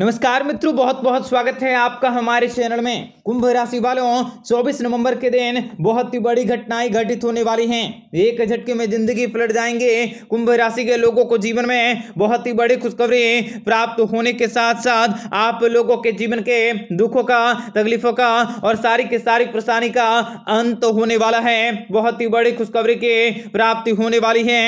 नमस्कार मित्रों बहुत बहुत स्वागत है आपका हमारे चैनल में कुंभ राशि वालों 24 नवंबर के दिन बहुत ही बड़ी घटनाएं घटित होने वाली हैं एक झटके में जिंदगी पलट जाएंगे कुंभ राशि के लोगों को जीवन में बहुत ही बड़ी खुशखबरी प्राप्त होने के साथ साथ आप लोगों के जीवन के दुखों का तकलीफों का और सारी के सारी परेशानी का अंत होने वाला है बहुत ही बड़ी खुशखबरी की प्राप्ति होने वाली है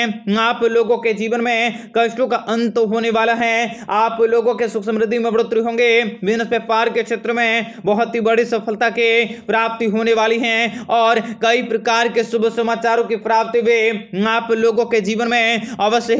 आप लोगों के जीवन में कष्टों का अंत होने वाला है आप लोगों के सुख समृद्धि में बढ़ोतरी होंगे बिजनेस व्यापार के क्षेत्र में बहुत ही बड़ी सफलता के प्राप्ति होने वाली है और कई प्रकार के शुभ समाचारों की प्राप्ति वे आप लोगों के जीवन में अवश्य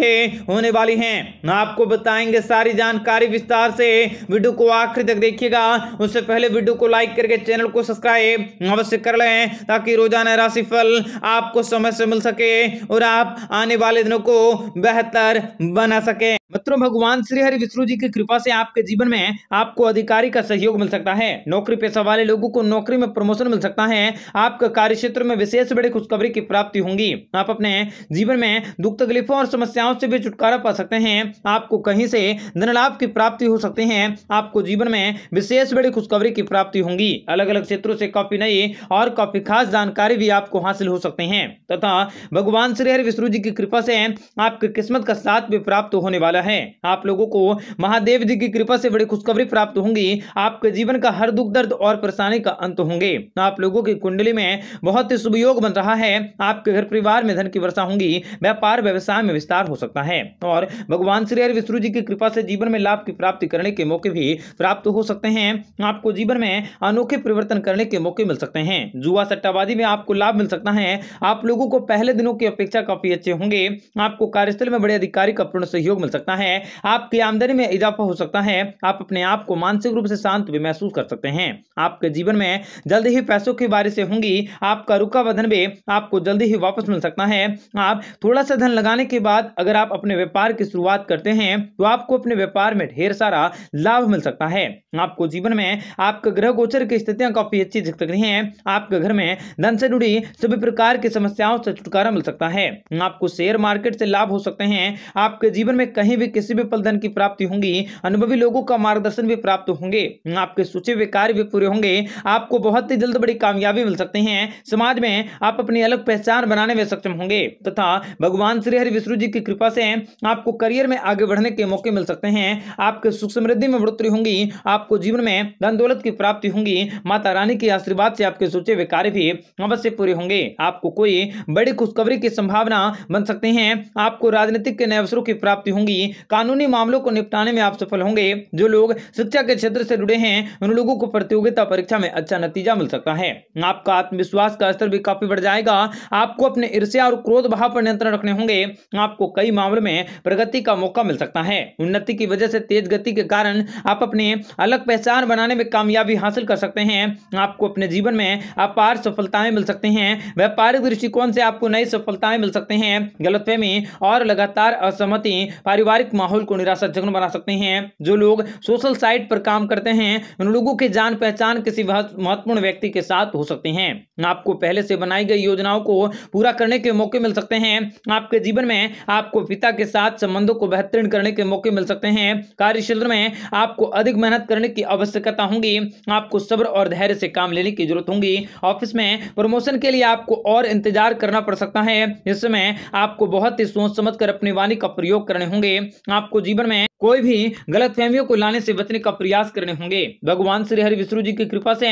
होने वाली है आपको बताएंगे सारी जानकारी विस्तार से वीडियो को आखिर तक देखिएगा उससे पहले वीडियो को लाइक करके चैनल को सब्सक्राइब अवश्य कर लें ताकि रोजाना राशिफल आपको समय से मिल सके और आप आने वाले दिनों को बेहतर बना सके मित्रों भगवान श्री हरि विष्णु जी की कृपा से आपके जीवन में आपको अधिकारी का सहयोग मिल सकता है नौकरी पेशा वाले लोगों को नौकरी में प्रमोशन मिल सकता है आपके कार्य क्षेत्र में विशेष बड़ी खुशखबरी की प्राप्ति होंगी आप अपने जीवन में दुख तकलीफों और समस्याओं से भी छुटकारा पा सकते हैं आपको कहीं से धन लाभ की प्राप्ति हो सकती है आपको जीवन में विशेष बड़ी खुशखबरी की प्राप्ति होंगी अलग अलग क्षेत्रों से काफी नई और काफी खास जानकारी भी आपको हासिल हो सकते हैं तथा भगवान श्री हरि विष्णु जी की कृपा से आपकी किस्मत का साथ भी प्राप्त होने वाला वाला है आप लोगों को महादेव जी की कृपा से बड़ी खुशखबरी प्राप्त होंगी आपके जीवन का हर दुख दर्द और परेशानी का अंत होंगे आप लोगों की कुंडली में बहुत ही शुभ योग बन रहा है आपके घर परिवार में धन की वर्षा होंगी व्यापार व्यवसाय में विस्तार हो सकता है और भगवान श्री हरि विष्णु जी की कृपा से जीवन में लाभ की प्राप्ति करने के मौके भी प्राप्त हो सकते हैं आपको जीवन में अनोखे परिवर्तन करने के मौके मिल सकते हैं जुआ सट्टाबाजी में आपको लाभ मिल सकता है आप लोगों को पहले दिनों की अपेक्षा काफी अच्छे होंगे आपको कार्यस्थल में बड़े अधिकारी का पूर्ण सहयोग मिल सकता है सकता है आपकी आमदनी में इजाफा हो सकता है आप अपने आप को मानसिक रूप से शांत भी महसूस कर सकते हैं आपके जीवन में जल्द ही पैसों की बारिशें होंगी आपका रुका वधन भी आपको जल्दी ही वापस मिल सकता है आप थोड़ा सा धन लगाने के बाद अगर आप अपने व्यापार की शुरुआत करते हैं तो आपको अपने व्यापार में ढेर सारा लाभ मिल सकता है आपको जीवन में आपके ग्रह गोचर की स्थितियां काफी अच्छी दिख सकती है आपके घर में धन से जुड़ी सभी प्रकार की समस्याओं से छुटकारा मिल सकता है आपको शेयर मार्केट से लाभ हो सकते हैं आपके जीवन में कहीं भी किसी भी पल की प्राप्ति होंगी अनुभवी लोगों का मार्गदर्शन भी प्राप्त होंगे आपके सोचे हुए कार्य भी पूरे होंगे आपको बहुत ही जल्द बड़ी कामयाबी मिल सकती है समाज में आप अपनी अलग पहचान बनाने में सक्षम होंगे तथा भगवान श्री हरि विष्णु जी की कृपा से आपको करियर में आगे बढ़ने के मौके मिल सकते हैं आपके सुख समृद्धि में बढ़ोतरी होंगी आपको जीवन में धन दौलत की प्राप्ति होंगी माता रानी के आशीर्वाद से आपके सोचे हुए कार्य भी अवश्य पूरे होंगे आपको कोई बड़ी खुशखबरी की संभावना बन सकते हैं आपको राजनीतिक के नए अवसरों की प्राप्ति होंगी कानूनी मामलों को निपटाने में आप सफल होंगे जो लोग शिक्षा के क्षेत्र से जुड़े हैं उन लोगों को प्रतियोगिता परीक्षा में अच्छा नतीजा मिल सकता है आपका आत्मविश्वास का स्तर भी काफी बढ़ जाएगा आपको अपने ईर्ष्या और क्रोध भाव पर नियंत्रण रखने होंगे आपको कई मामलों में प्रगति का मौका मिल सकता है उन्नति की वजह से तेज गति के कारण आप अपने अलग पहचान बनाने में कामयाबी हासिल कर सकते हैं आपको अपने जीवन में अपार सफलताएं मिल सकती हैं व्यापारिक दृष्टिकोण से आपको नई सफलताएं मिल सकते हैं गलतफहमी और लगातार असहमति पारिवारिक पारिवारिक माहौल को निराशाजनक बना सकते हैं जो लोग सोशल साइट पर काम करते हैं उन लोगों की जान पहचान किसी महत्वपूर्ण व्यक्ति के साथ हो सकते हैं आपको पहले से बनाई गई योजनाओं को पूरा करने के मौके मिल सकते हैं आपके जीवन में आपको पिता के साथ संबंधों को बेहतरीन करने के मौके मिल सकते हैं कार्य क्षेत्र में आपको अधिक मेहनत करने की आवश्यकता होगी आपको सब्र और धैर्य से काम लेने की जरूरत होगी ऑफिस में प्रमोशन के लिए आपको और इंतजार करना पड़ सकता है इस समय आपको बहुत ही सोच समझ कर अपनी वाणी का प्रयोग करने होंगे आपको जीवन में कोई भी गलत फहमियों को लाने से बचने का प्रयास करने होंगे भगवान श्री हरि विष्णु जी की कृपा से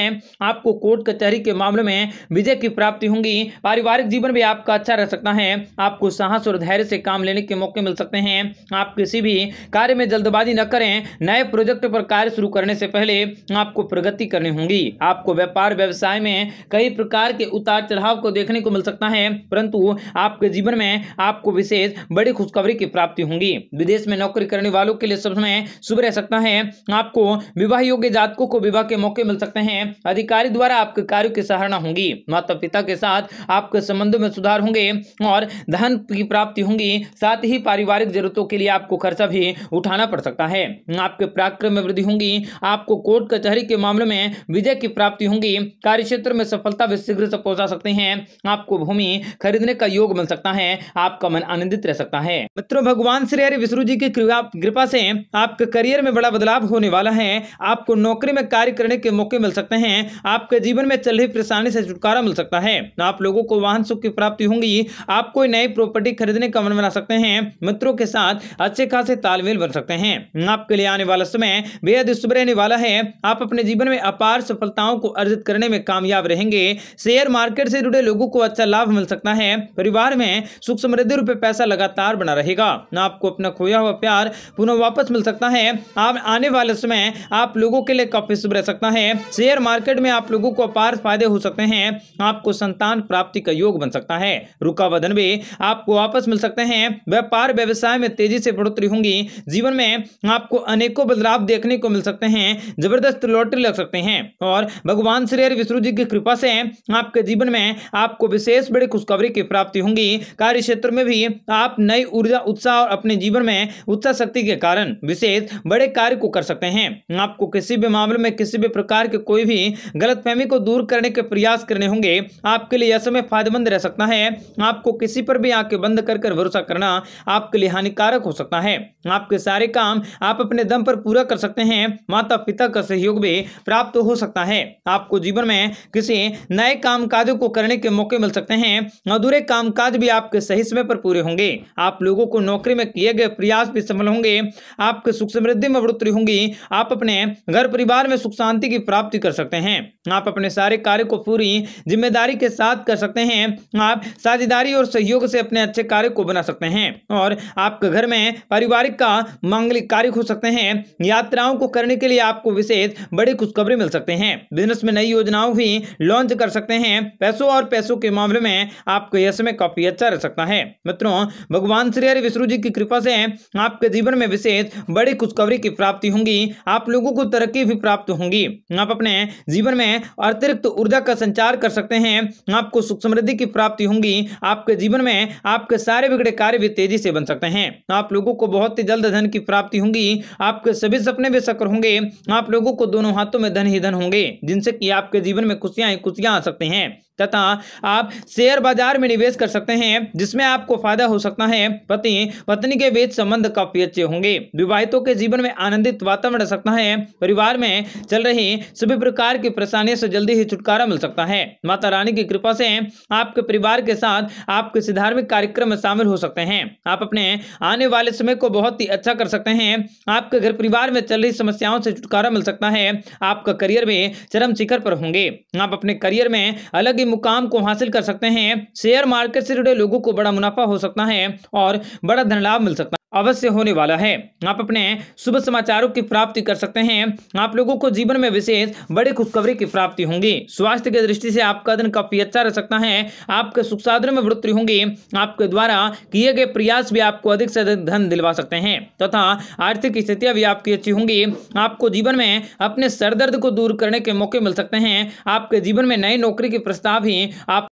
आपको कोर्ट कचहरी के मामले में विजय की प्राप्ति होगी पारिवारिक जीवन भी आपका अच्छा रह सकता है आपको साहस और धैर्य से काम लेने के मौके मिल सकते हैं आप किसी भी कार्य में जल्दबाजी न करें नए प्रोजेक्ट पर कार्य शुरू करने से पहले आपको प्रगति करनी होगी आपको व्यापार व्यवसाय में कई प्रकार के उतार चढ़ाव को देखने को मिल सकता है परंतु आपके जीवन में आपको विशेष बड़ी खुशखबरी की प्राप्ति होगी विदेश में नौकरी करने वालों के लिए सब समय शुभ रह सकता है आपको विवाह योग्य जातकों को विवाह के मौके मिल सकते हैं अधिकारी द्वारा आपके कार्यो की सराहना होगी माता पिता के साथ आपके संबंधों में सुधार होंगे और धन की प्राप्ति होंगी साथ ही पारिवारिक जरूरतों के लिए आपको खर्चा भी उठाना पड़ सकता है आपके पराक्रम में वृद्धि होंगी आपको कोर्ट कचहरी के मामले में विजय की प्राप्ति होंगी क्षेत्र में सफलता भी शीघ्र से पहुंचा सकते हैं आपको भूमि खरीदने का योग मिल सकता है आपका मन आनंदित रह सकता है मित्रों भगवान श्री हरि विष्णु जी की कृपा से आपके करियर में बड़ा बदलाव होने वाला है आपको नौकरी में कार्य करने के मौके मिल सकते हैं आपके जीवन में चल रही परेशानी से छुटकारा मिल सकता है आप लोगों को वाहन सुख की प्राप्ति होंगी आप कोई नई प्रॉपर्टी खरीदने का मन बना सकते हैं मित्रों के साथ अच्छे खासे तालमेल बन सकते हैं आपके लिए आने वाला समय बेहद शुभ रहने वाला है आप अपने जीवन में अपार सफलताओं को अर्जित करने में कामयाब रहेंगे शेयर मार्केट से जुड़े लोगों को अच्छा लाभ मिल सकता है परिवार में सुख समृद्धि रूप पैसा लगातार बना रहेगा आपको अपना खोया हुआ प्यार पुनः वापस मिल सकता है आप आने वाले समय आप लोगों के लिए काफ़ी शुभ रह सकता है शेयर मार्केट में आप लोगों को अपार फायदे हो सकते हैं आपको संतान प्राप्ति का योग बन सकता है रुका वधन भी आपको वापस मिल सकते हैं व्यापार व्यवसाय में तेजी से बढ़ोतरी होंगी जीवन में आपको अनेकों बदलाव देखने को मिल सकते हैं जबरदस्त लॉटरी लग सकते हैं और भगवान श्री हरि विष्णु जी की कृपा से आपके जीवन में आपको विशेष बड़ी खुशखबरी की प्राप्ति होंगी कार्य क्षेत्र में भी आप नई ऊर्जा उत्साह और अपने जीवन में उत्साह शक्ति के कारण विशेष बड़े कार्य को कर सकते हैं आपको किसी भी मामले में किसी भी प्रकार के कोई भी गलतफहमी को दूर करने के प्रयास करने होंगे आपके लिए यह समय फायदेमंद रह सकता है आपको किसी पर भी आंखें बंद कर कर भरोसा करना आपके लिए हानिकारक हो सकता है आपके सारे काम आप अपने दम पर पूरा कर सकते हैं माता पिता का सहयोग भी प्राप्त हो सकता है आपको जीवन में किसी नए काम को करने के मौके मिल सकते हैं अधूरे कामकाज भी आपके सही समय पर पूरे होंगे आप लोगों को नौकरी में किए गए प्रयास भी सफल होंगे आपके सुख समृद्धि में बढ़ोतरी होंगी आप अपने घर परिवार में सुख शांति की प्राप्ति कर सकते हैं आप अपने सारे कार्य को पूरी जिम्मेदारी के साथ कर सकते हैं आप साझेदारी और सहयोग से अपने अच्छे कार्य को बना सकते हैं और आपके घर में पारिवारिक का मांगलिक कार्य हो सकते हैं यात्राओं को करने के लिए आपको विशेष बड़ी खुशखबरी मिल सकते हैं बिजनेस में नई योजनाओं भी लॉन्च कर सकते हैं पैसों और पैसों के मामले में आपको यश में काफी अच्छा रह सकता है मित्रों भगवान श्री हरि विष्णु जी की कृपा से आपके जीवन में विशेष बड़ी खुशखबरी की प्राप्ति होंगी आप लोगों को तरक्की भी प्राप्त होंगी आप अपने जीवन में अतिरिक्त ऊर्जा का संचार कर सकते हैं आपको सुख समृद्धि की प्राप्ति होंगी आपके जीवन में आपके सारे बिगड़े कार्य भी तेजी से बन सकते हैं आप लोगों को बहुत ही जल्द धन की प्राप्ति होंगी आपके सभी सपने भी सक्र होंगे आप लोगों को दोनों हाथों में धन ही धन होंगे जिनसे कि आपके जीवन में खुशियां ही खुशियां आ सकती हैं तथा आप शेयर बाजार में निवेश कर सकते हैं जिसमें आपको फायदा हो सकता है पति पत्नी के बीच संबंध काफी अच्छे होंगे होंगे विवाहितों के जीवन में आनंदित वातावरण सकता है परिवार में चल रही सभी प्रकार की परेशानियों से जल्दी ही छुटकारा मिल सकता है माता रानी की कृपा से आपके परिवार के साथ आप किसी धार्मिक कार्यक्रम में शामिल हो सकते हैं आप अपने आने वाले समय को बहुत ही अच्छा कर सकते हैं आपके घर परिवार में चल रही समस्याओं से छुटकारा मिल सकता है आपका करियर भी चरम शिखर पर होंगे आप अपने करियर में अलग ही मुकाम को हासिल कर सकते हैं शेयर मार्केट से जुड़े लोगों को बड़ा मुनाफा हो सकता है और बड़ा धन लाभ मिल सकता है अवश्य होने वाला है आप अपने शुभ समाचारों की प्राप्ति कर सकते हैं आप लोगों को जीवन में विशेष बड़े खुशखबरी की प्राप्ति होंगी स्वास्थ्य की दृष्टि से आपका दिन काफी अच्छा रह सकता है आपके सुख साधन में वृद्धि होंगी आपके द्वारा किए गए प्रयास भी आपको अधिक से अधिक धन दिलवा सकते हैं तथा तो आर्थिक स्थितियाँ भी आपकी अच्छी होंगी आपको जीवन में अपने सरदर्द को दूर करने के मौके मिल सकते हैं आपके जीवन में नई नौकरी के प्रस्ताव ही आप